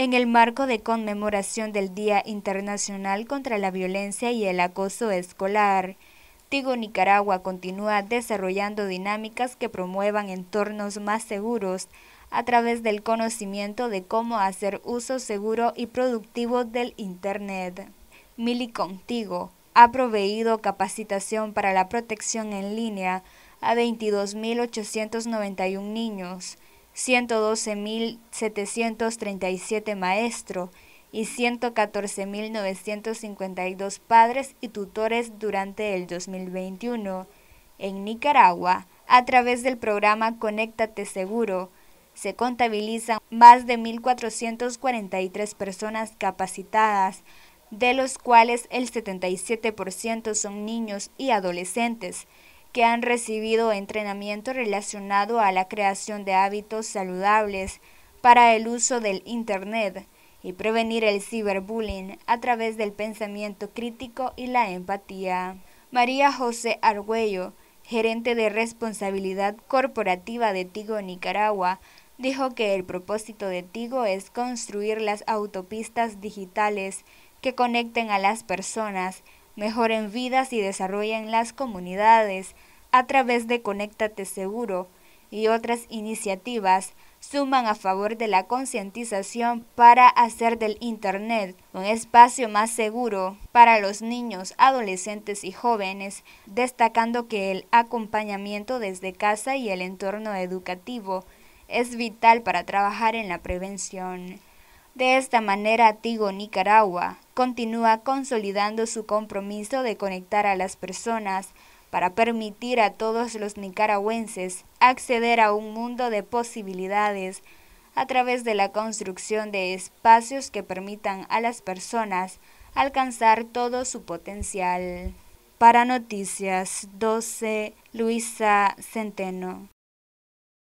En el marco de conmemoración del Día Internacional contra la Violencia y el Acoso Escolar, Tigo Nicaragua continúa desarrollando dinámicas que promuevan entornos más seguros a través del conocimiento de cómo hacer uso seguro y productivo del Internet. Mili Contigo ha proveído capacitación para la protección en línea a 22.891 niños, 112.737 maestros y 114.952 padres y tutores durante el 2021. En Nicaragua, a través del programa Conéctate Seguro, se contabilizan más de 1.443 personas capacitadas, de los cuales el 77% son niños y adolescentes, que han recibido entrenamiento relacionado a la creación de hábitos saludables para el uso del Internet y prevenir el ciberbullying a través del pensamiento crítico y la empatía. María José Argüello, gerente de responsabilidad corporativa de Tigo Nicaragua, dijo que el propósito de Tigo es construir las autopistas digitales que conecten a las personas, mejoren vidas y desarrollen las comunidades, a través de Conéctate Seguro y otras iniciativas suman a favor de la concientización para hacer del Internet un espacio más seguro para los niños, adolescentes y jóvenes, destacando que el acompañamiento desde casa y el entorno educativo es vital para trabajar en la prevención. De esta manera, Tigo Nicaragua continúa consolidando su compromiso de conectar a las personas para permitir a todos los nicaragüenses acceder a un mundo de posibilidades a través de la construcción de espacios que permitan a las personas alcanzar todo su potencial. Para Noticias 12, Luisa Centeno.